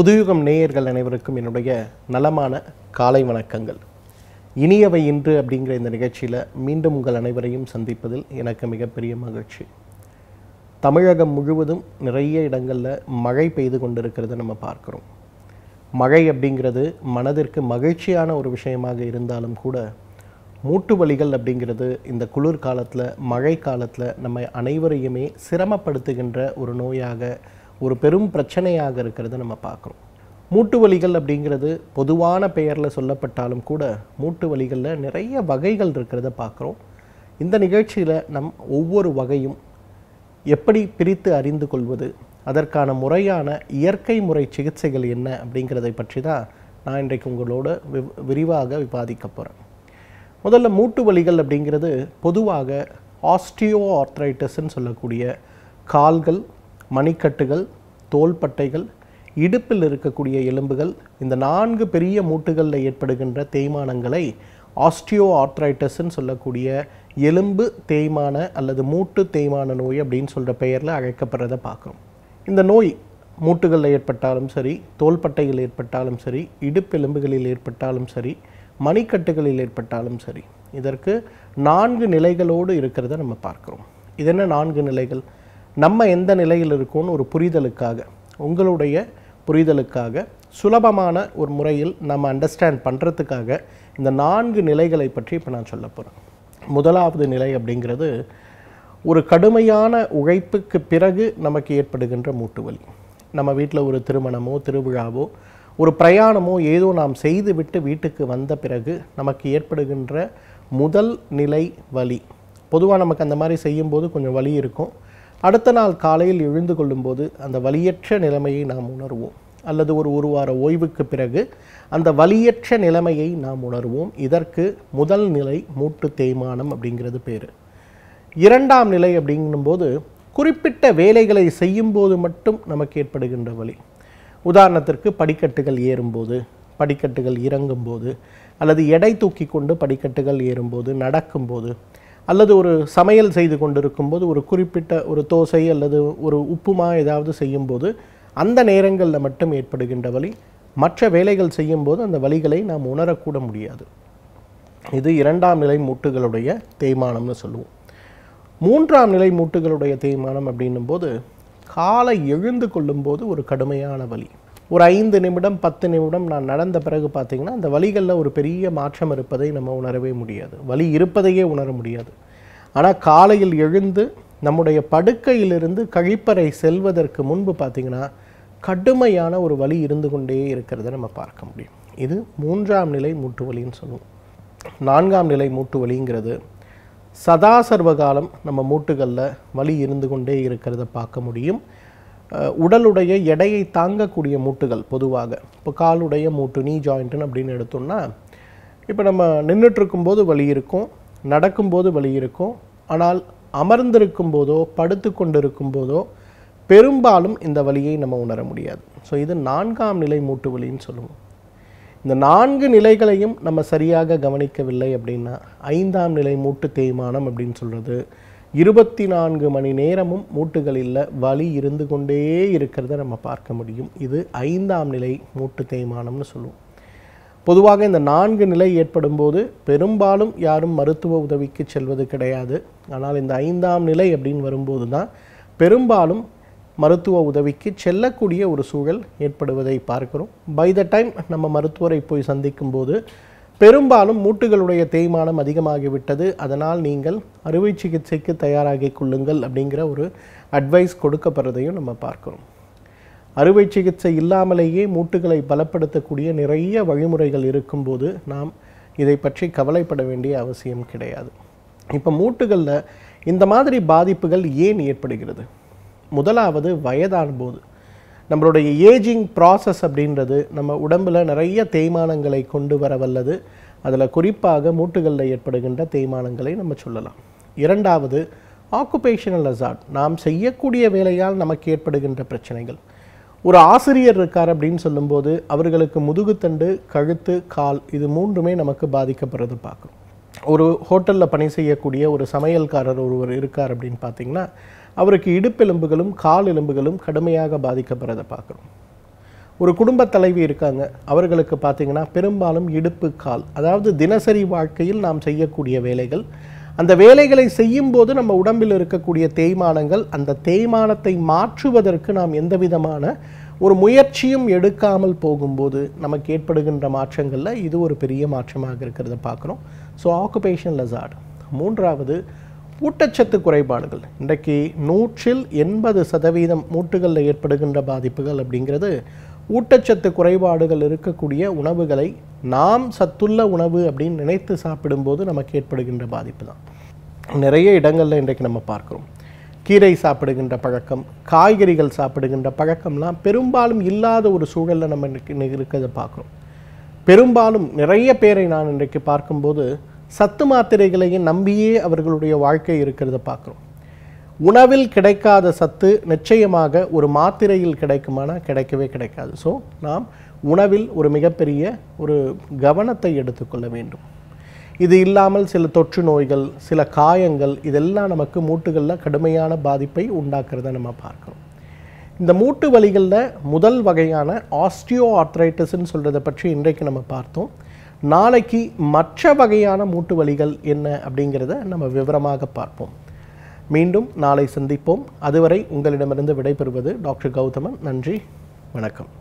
புதுயுகம் நேயர்கள் அனைவருக்கும் என்னுடைய நலமான காலை வணக்கங்கள் இனியவை இன்று அப்படிங்கிற இந்த நிகழ்ச்சியில் மீண்டும் உங்கள் அனைவரையும் சந்திப்பதில் எனக்கு மிகப்பெரிய மகிழ்ச்சி தமிழகம் முழுவதும் நிறைய இடங்களில் மழை பெய்து கொண்டிருக்கிறத நம்ம பார்க்குறோம் மழை அப்படிங்கிறது மனதிற்கு மகிழ்ச்சியான ஒரு விஷயமாக இருந்தாலும் கூட மூட்டு வலிகள் அப்படிங்கிறது இந்த குளிர் காலத்தில் மழை காலத்தில் நம்ம அனைவரையுமே சிரமப்படுத்துகின்ற ஒரு நோயாக ஒரு பெரும் பிரச்சனையாக இருக்கிறத நம்ம பார்க்குறோம் மூட்டு வலிகள் அப்படிங்கிறது பொதுவான பெயரில் சொல்லப்பட்டாலும் கூட மூட்டு வலிகளில் நிறைய வகைகள் இருக்கிறத பார்க்குறோம் இந்த நிகழ்ச்சியில் நம் ஒவ்வொரு வகையும் எப்படி பிரித்து அறிந்து கொள்வது அதற்கான முறையான இயற்கை முறை சிகிச்சைகள் என்ன அப்படிங்கிறதை பற்றி தான் நான் இன்றைக்கு உங்களோட விரிவாக விவாதிக்க போகிறேன் முதல்ல மூட்டு வலிகள் அப்படிங்கிறது பொதுவாக ஆஸ்டியோ ஆர்த்ரைட்டிஸ்ன்னு சொல்லக்கூடிய கால்கள் மணிக்கட்டுகள் தோள்பட்டைகள் இடுப்பில் இருக்கக்கூடிய எலும்புகள் இந்த நான்கு பெரிய மூட்டுகளில் ஏற்படுகின்ற தேய்மானங்களை ஆஸ்டியோ ஆர்த்ரைட்டஸ்ன்னு சொல்லக்கூடிய எலும்பு தேய்மான அல்லது மூட்டு தேய்மான நோய் அப்படின்னு சொல்கிற பெயரில் அழைக்கப்படுறதை பார்க்குறோம் இந்த நோய் மூட்டுகளில் ஏற்பட்டாலும் சரி தோள்பட்டையில் ஏற்பட்டாலும் சரி இடுப்பெலும்புகளில் ஏற்பட்டாலும் சரி மணிக்கட்டுகளில் ஏற்பட்டாலும் சரி இதற்கு நான்கு நிலைகளோடு இருக்கிறத நம்ம பார்க்குறோம் இது என்ன நான்கு நிலைகள் நம்ம எந்த நிலையில் இருக்கோம்னு ஒரு புரிதலுக்காக உங்களுடைய புரிதலுக்காக சுலபமான ஒரு முறையில் நம்ம அண்டர்ஸ்டாண்ட் பண்ணுறதுக்காக இந்த நான்கு நிலைகளை பற்றி இப்போ நான் சொல்ல போகிறேன் முதலாவது நிலை அப்படிங்கிறது ஒரு கடுமையான உழைப்புக்கு பிறகு நமக்கு ஏற்படுகின்ற மூட்டு வலி நம்ம வீட்டில் ஒரு திருமணமோ திருவிழாவோ ஒரு பிரயாணமோ ஏதோ நாம் செய்துவிட்டு வீட்டுக்கு வந்த பிறகு நமக்கு ஏற்படுகின்ற முதல் நிலை வலி பொதுவாக நமக்கு அந்த மாதிரி செய்யும்போது கொஞ்சம் வலி இருக்கும் அடுத்த நாள் காலையில் எழுந்து கொள்ளும்போது அந்த வலியற்ற நிலைமையை நாம் உணர்வோம் அல்லது ஒரு ஒரு வார ஓய்வுக்கு பிறகு அந்த வலியற்ற நிலைமையை நாம் உணர்வோம் இதற்கு முதல் நிலை மூட்டு தேய்மானம் அப்படிங்கிறது பேர் இரண்டாம் நிலை அப்படிங்கும்போது குறிப்பிட்ட வேலைகளை செய்யும்போது மட்டும் நமக்கு ஏற்படுகின்ற வழி உதாரணத்திற்கு படிக்கட்டுகள் ஏறும்போது படிக்கட்டுகள் இறங்கும்போது அல்லது எடை தூக்கி கொண்டு படிக்கட்டுகள் ஏறும்போது நடக்கும்போது அல்லது ஒரு சமையல் செய்து கொண்டிருக்கும் போது ஒரு குறிப்பிட்ட ஒரு தோசை அல்லது ஒரு உப்புமா ஏதாவது செய்யும்போது அந்த நேரங்களில் மட்டும் ஏற்படுகின்ற வலி மற்ற வேலைகள் செய்யும்போது அந்த வலிகளை நாம் உணரக்கூட முடியாது இது இரண்டாம் நிலை மூட்டுகளுடைய தேய்மானம்னு சொல்லுவோம் மூன்றாம் நிலை மூட்டுகளுடைய தேய்மானம் அப்படின்னும் போது காலை எழுந்து கொள்ளும்போது ஒரு கடுமையான வலி ஒரு ஐந்து நிமிடம் பத்து நிமிடம் நான் நடந்த பிறகு பார்த்தீங்கன்னா அந்த வழிகளில் ஒரு பெரிய மாற்றம் இருப்பதை நம்ம உணரவே முடியாது வழி இருப்பதையே உணர முடியாது ஆனால் காலையில் எழுந்து நம்முடைய படுக்கையிலிருந்து கழிப்பறை செல்வதற்கு முன்பு பார்த்திங்கன்னா கடுமையான ஒரு வழி இருந்து கொண்டே இருக்கிறத நம்ம பார்க்க முடியும் இது மூன்றாம் நிலை மூட்டு வலின்னு சொல்லுவோம் நான்காம் நிலை மூட்டு வலிங்கிறது சதாசர்வகாலம் நம்ம மூட்டுகளில் வலி இருந்து கொண்டே இருக்கிறத பார்க்க முடியும் உடலுடைய எடையை தாங்கக்கூடிய மூட்டுகள் பொதுவாக இப்போ காலுடைய மூட்டு நீ ஜாயிண்ட்டுன்னு அப்படின்னு எடுத்தோம்னா இப்போ நம்ம நின்றுட்டுருக்கும்போது வலி இருக்கும் நடக்கும்போது வலி இருக்கும் ஆனால் அமர்ந்திருக்கும் போதோ படுத்து கொண்டிருக்கும் போதோ பெரும்பாலும் இந்த வலியை நம்ம உணர முடியாது ஸோ இது நான்காம் நிலை மூட்டு வலின்னு சொல்லுவோம் இந்த நான்கு நிலைகளையும் நம்ம சரியாக கவனிக்கவில்லை அப்படின்னா ஐந்தாம் நிலை மூட்டு தேய்மானம் அப்படின்னு சொல்கிறது இருபத்தி நான்கு மணி நேரமும் மூட்டுகளில் வலி இருந்து கொண்டே இருக்கிறத நம்ம பார்க்க முடியும் இது ஐந்தாம் நிலை மூட்டு தேய்மானம்னு சொல்லுவோம் பொதுவாக இந்த நான்கு நிலை ஏற்படும் போது பெரும்பாலும் யாரும் மருத்துவ உதவிக்கு செல்வது கிடையாது ஆனால் இந்த ஐந்தாம் நிலை அப்படின்னு வரும்போது தான் பெரும்பாலும் மருத்துவ உதவிக்கு செல்லக்கூடிய ஒரு சூழல் ஏற்படுவதை பார்க்கிறோம் பை த டைம் நம்ம மருத்துவரை போய் சந்திக்கும்போது பெரும்பாலும் மூட்டுகளுடைய தேய்மானம் அதிகமாகிவிட்டது அதனால் நீங்கள் அறுவை சிகிச்சைக்கு தயாராகி கொள்ளுங்கள் அப்படிங்கிற ஒரு அட்வைஸ் கொடுக்கப்படுறதையும் நம்ம பார்க்குறோம் அறுவை சிகிச்சை இல்லாமலேயே மூட்டுகளை பலப்படுத்தக்கூடிய நிறைய வழிமுறைகள் இருக்கும்போது நாம் இதை பற்றி கவலைப்பட வேண்டிய அவசியம் கிடையாது இப்போ மூட்டுகளில் இந்த மாதிரி பாதிப்புகள் ஏன் ஏற்படுகிறது முதலாவது வயதான போது நம்மளுடைய ஏஜிங் ப்ராசஸ் அப்படின்றது நம்ம உடம்பில் நிறைய தேய்மானங்களை கொண்டு வர வல்லது அதில் குறிப்பாக மூட்டுகளில் ஏற்படுகின்ற தேய்மானங்களை நம்ம சொல்லலாம் இரண்டாவது ஆக்குபேஷனல் அசார்ட் நாம் செய்யக்கூடிய வேலையால் நமக்கு ஏற்படுகின்ற பிரச்சனைகள் ஒரு ஆசிரியர் இருக்கார் அப்படின்னு சொல்லும்போது அவர்களுக்கு முதுகுத்தண்டு கழுத்து கால் இது மூன்றுமே நமக்கு பாதிக்கப்படுறது பார்க்குறோம் ஒரு ஹோட்டலில் பணி செய்யக்கூடிய ஒரு சமையல்காரர் ஒருவர் இருக்கார் அப்படின்னு பார்த்தீங்கன்னா அவருக்கு இடுப்பெலும்புகளும் கால் எலும்புகளும் கடுமையாக பாதிக்கப்படுறதை பார்க்குறோம் ஒரு குடும்ப தலைவி இருக்காங்க அவர்களுக்கு பார்த்திங்கன்னா பெரும்பாலும் இடுப்பு கால் அதாவது தினசரி வாழ்க்கையில் நாம் செய்யக்கூடிய வேலைகள் அந்த வேலைகளை செய்யும்போது நம்ம உடம்பில் இருக்கக்கூடிய தேய்மானங்கள் அந்த தேய்மானத்தை மாற்றுவதற்கு நாம் எந்த விதமான ஒரு முயற்சியும் எடுக்காமல் போகும்போது நமக்கு ஏற்படுகின்ற மாற்றங்களில் இது ஒரு பெரிய மாற்றமாக இருக்கிறத பார்க்குறோம் ஸோ ஆக்குபேஷன் லசார்டு மூன்றாவது ஊட்டச்சத்து குறைபாடுகள் இன்றைக்கு நூற்றில் எண்பது சதவீதம் மூட்டுகளில் ஏற்படுகின்ற பாதிப்புகள் அப்படிங்கிறது ஊட்டச்சத்து குறைபாடுகள் இருக்கக்கூடிய உணவுகளை நாம் சத்துள்ள உணவு அப்படின்னு நினைத்து சாப்பிடும்போது நமக்கு ஏற்படுகின்ற பாதிப்பு தான் நிறைய இடங்களில் இன்றைக்கு நம்ம பார்க்குறோம் கீரை சாப்பிடுகின்ற பழக்கம் காய்கறிகள் சாப்பிடுகின்ற பழக்கம்லாம் பெரும்பாலும் இல்லாத ஒரு சூழலில் நம்ம இருக்கிறத பார்க்குறோம் பெரும்பாலும் நிறைய பேரை நான் இன்றைக்கு பார்க்கும்போது சத்து மாத்திரைகளையும் நம்பியே அவர்களுடைய வாழ்க்கை இருக்கிறத பார்க்குறோம் உணவில் கிடைக்காத சத்து நிச்சயமாக ஒரு மாத்திரையில் கிடைக்குமானா கிடைக்கவே கிடைக்காது ஸோ நாம் உணவில் ஒரு மிகப்பெரிய ஒரு கவனத்தை எடுத்துக்கொள்ள வேண்டும் இது இல்லாமல் சில தொற்று நோய்கள் சில காயங்கள் இதெல்லாம் நமக்கு மூட்டுகளில் கடுமையான பாதிப்பை உண்டாக்குறத நம்ம பார்க்குறோம் இந்த மூட்டு வலிகளில் முதல் வகையான ஆஸ்டியோ ஆர்த்ரைட்டிஸ்ன்னு சொல்கிறத பற்றி இன்றைக்கு நம்ம பார்த்தோம் நாளைக்கு மற்ற வகையான மூட்டு வலிகள் என்ன அப்படிங்கிறத நம்ம விவரமாக பார்ப்போம் மீண்டும் நாளை சந்திப்போம் அதுவரை உங்களிடமிருந்து விடைபெறுவது டாக்டர் கௌதமன் நன்றி வணக்கம்